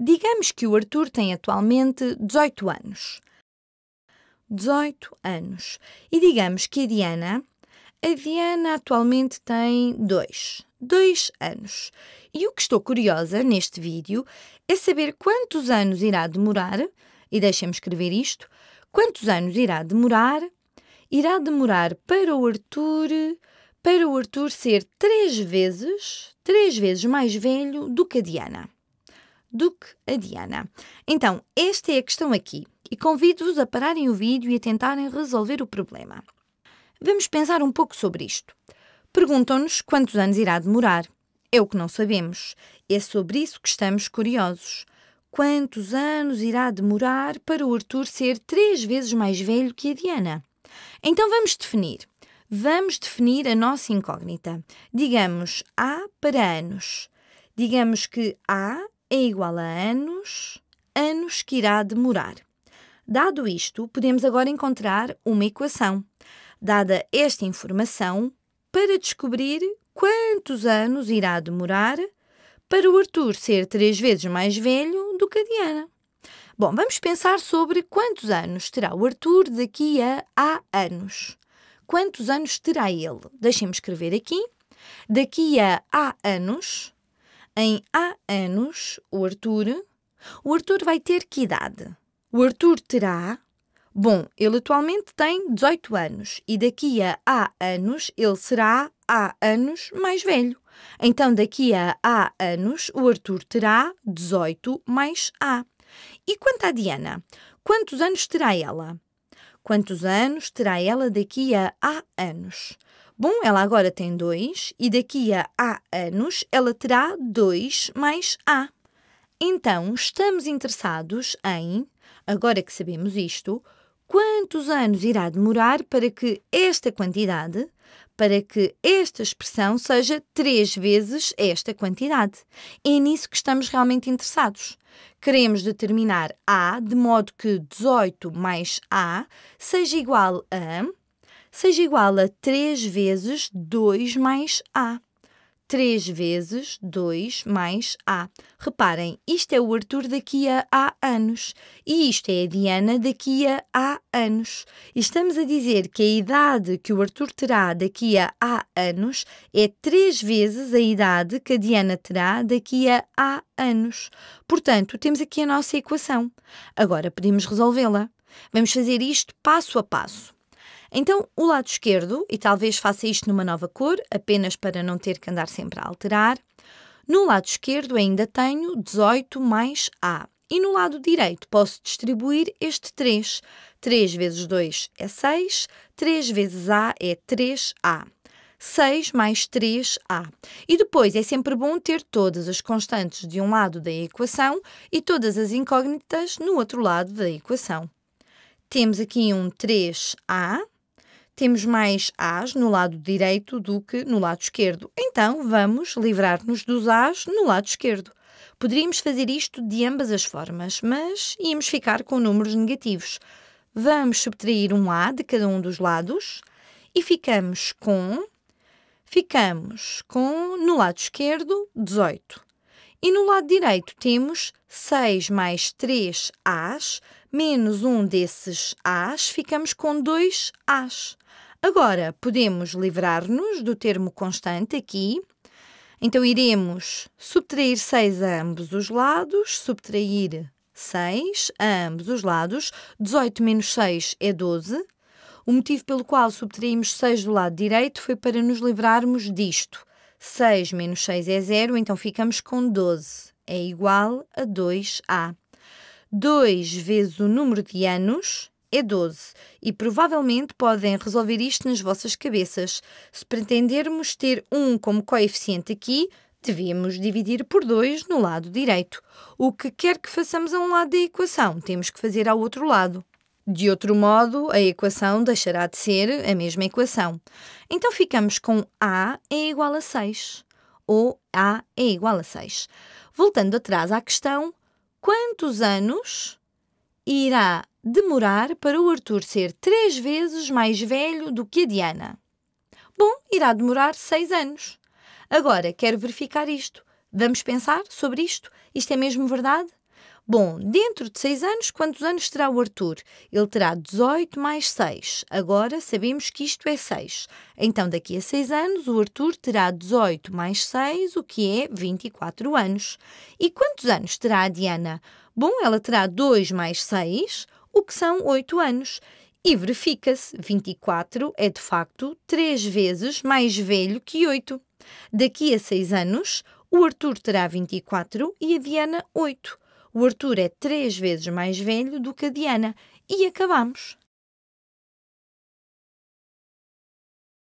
Digamos que o Arthur tem atualmente 18 anos. 18 anos. E digamos que a Diana. A Diana atualmente tem 2. 2 anos. E o que estou curiosa neste vídeo é saber quantos anos irá demorar, e deixem-me escrever isto, quantos anos irá demorar, irá demorar para o Arthur, para o Arthur ser três vezes, três vezes mais velho do que a Diana do que a Diana. Então, esta é a questão aqui e convido-vos a pararem o vídeo e a tentarem resolver o problema. Vamos pensar um pouco sobre isto. Perguntam-nos quantos anos irá demorar. É o que não sabemos. É sobre isso que estamos curiosos. Quantos anos irá demorar para o Arthur ser três vezes mais velho que a Diana? Então vamos definir. Vamos definir a nossa incógnita. Digamos A para anos. Digamos que A é igual a anos, anos que irá demorar. Dado isto, podemos agora encontrar uma equação. Dada esta informação, para descobrir quantos anos irá demorar para o Arthur ser três vezes mais velho do que a Diana. Bom, vamos pensar sobre quantos anos terá o Arthur daqui a a anos. Quantos anos terá ele? Deixem-me escrever aqui. Daqui a a anos, em há anos, o Arthur. O Arthur vai ter que idade? O Arthur terá. Bom, ele atualmente tem 18 anos e daqui a há anos ele será há anos mais velho. Então, daqui a há anos, o Arthur terá 18 mais A. E quanto à Diana? Quantos anos terá ela? Quantos anos terá ela daqui a há anos? Bom, ela agora tem 2 e daqui a A anos ela terá 2 mais A. Então, estamos interessados em, agora que sabemos isto, quantos anos irá demorar para que esta quantidade, para que esta expressão seja 3 vezes esta quantidade. É nisso que estamos realmente interessados. Queremos determinar A de modo que 18 mais A seja igual a seja igual a 3 vezes 2 mais A. 3 vezes 2 mais A. Reparem, isto é o Arthur daqui a A anos e isto é a Diana daqui a A anos. E estamos a dizer que a idade que o Arthur terá daqui a A anos é 3 vezes a idade que a Diana terá daqui a A anos. Portanto, temos aqui a nossa equação. Agora podemos resolvê-la. Vamos fazer isto passo a passo. Então, o lado esquerdo, e talvez faça isto numa nova cor, apenas para não ter que andar sempre a alterar, no lado esquerdo ainda tenho 18 mais A. E no lado direito posso distribuir este 3. 3 vezes 2 é 6, 3 vezes A é 3A. 6 mais 3a. E depois é sempre bom ter todas as constantes de um lado da equação e todas as incógnitas no outro lado da equação. Temos aqui um 3a temos mais As no lado direito do que no lado esquerdo. Então, vamos livrar-nos dos As no lado esquerdo. Poderíamos fazer isto de ambas as formas, mas íamos ficar com números negativos. Vamos subtrair um A de cada um dos lados e ficamos com. Ficamos com, no lado esquerdo, 18. E no lado direito temos 6 mais 3 As, menos um desses As, ficamos com 2 As. Agora, podemos livrar-nos do termo constante aqui. Então, iremos subtrair 6 a ambos os lados, subtrair 6 a ambos os lados. 18 menos 6 é 12. O motivo pelo qual subtraímos 6 do lado direito foi para nos livrarmos disto. 6 menos 6 é 0, então ficamos com 12. É igual a 2A. 2 vezes o número de anos é 12 e provavelmente podem resolver isto nas vossas cabeças. Se pretendermos ter 1 como coeficiente aqui, devemos dividir por 2 no lado direito. O que quer que façamos a um lado da equação, temos que fazer ao outro lado. De outro modo, a equação deixará de ser a mesma equação. Então ficamos com A é igual a 6, ou A é igual a 6. Voltando atrás à questão, quantos anos irá demorar para o Arthur ser três vezes mais velho do que a Diana? Bom, irá demorar seis anos. Agora, quero verificar isto. Vamos pensar sobre isto? Isto é mesmo verdade? Bom, dentro de seis anos, quantos anos terá o Arthur? Ele terá 18 mais 6. Agora sabemos que isto é 6. Então, daqui a seis anos, o Arthur terá 18 mais 6, o que é 24 anos. E quantos anos terá a Diana? Bom, ela terá 2 mais 6, o que são 8 anos. E verifica-se, 24 é de facto 3 vezes mais velho que 8. Daqui a 6 anos, o Arthur terá 24 e a Diana 8. O Arthur é 3 vezes mais velho do que a Diana. E acabamos.